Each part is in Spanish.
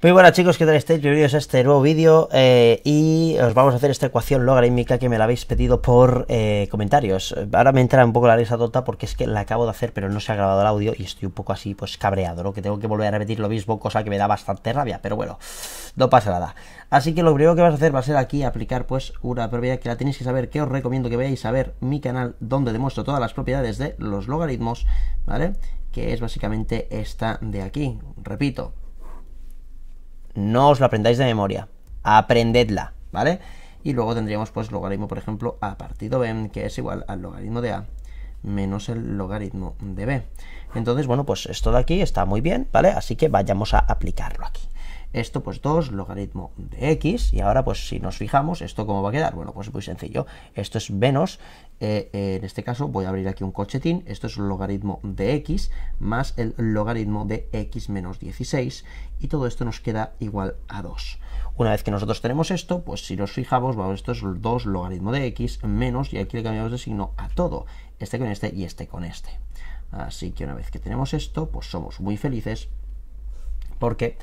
Muy buenas chicos, ¿qué tal estáis? Bienvenidos a este nuevo vídeo eh, y os vamos a hacer esta ecuación logarítmica que me la habéis pedido por eh, comentarios. Ahora me entra un poco la risa tonta porque es que la acabo de hacer pero no se ha grabado el audio y estoy un poco así pues cabreado, ¿no? Que tengo que volver a repetir lo mismo, cosa que me da bastante rabia, pero bueno, no pasa nada. Así que lo primero que vas a hacer va a ser aquí aplicar pues una propiedad que la tenéis que saber, que os recomiendo que veáis a ver mi canal donde demuestro todas las propiedades de los logaritmos, ¿vale? Que es básicamente esta de aquí, repito, no os lo aprendáis de memoria, aprendedla, ¿vale? Y luego tendríamos pues logaritmo, por ejemplo, a partido b, que es igual al logaritmo de a menos el logaritmo de b. Entonces, bueno, pues esto de aquí está muy bien, ¿vale? Así que vayamos a aplicarlo aquí esto pues 2 logaritmo de x, y ahora pues si nos fijamos, ¿esto cómo va a quedar? Bueno, pues muy sencillo, esto es menos, eh, eh, en este caso voy a abrir aquí un cochetín, esto es logaritmo de x más el logaritmo de x menos 16, y todo esto nos queda igual a 2. Una vez que nosotros tenemos esto, pues si nos fijamos, vamos, esto es 2 logaritmo de x menos, y aquí le cambiamos de signo a todo, este con este y este con este. Así que una vez que tenemos esto, pues somos muy felices porque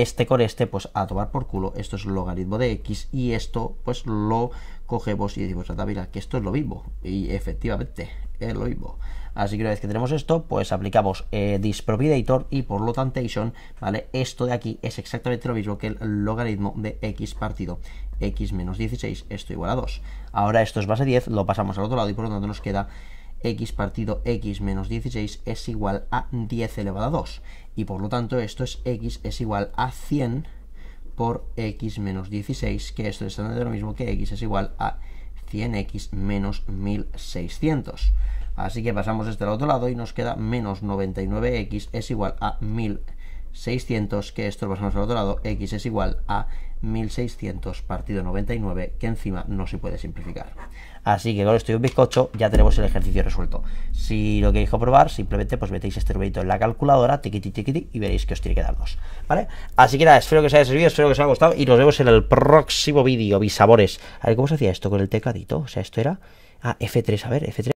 este con este, pues a tomar por culo, esto es logaritmo de x y esto pues lo cogemos y decimos, anda, mira, que esto es lo mismo. Y efectivamente, es lo mismo. Así que una vez que tenemos esto, pues aplicamos eh, y por lo tanto ¿vale? Esto de aquí es exactamente lo mismo que el logaritmo de x partido x menos 16, esto igual a 2. Ahora esto es base 10, lo pasamos al otro lado y por lo tanto nos queda x partido x menos 16 es igual a 10 elevado a 2. Y por lo tanto esto es x es igual a 100 por x menos 16, que esto es lo mismo que x es igual a 100x menos 1600. Así que pasamos este al otro lado y nos queda menos 99x es igual a 1600 600, que esto lo pasamos al otro lado, x es igual a 1600 partido 99, que encima no se puede simplificar. Así que con esto y un bizcocho ya tenemos el ejercicio resuelto. Si lo queréis comprobar, simplemente pues metéis este rubito en la calculadora, tiquiti tiquiti, y veréis que os tiene que dar dos. ¿Vale? Así que nada, espero que os haya servido, espero que os haya gustado, y nos vemos en el próximo vídeo, bisabores. A ver, ¿cómo se hacía esto con el tecadito? O sea, esto era... Ah, F3, a ver, F3.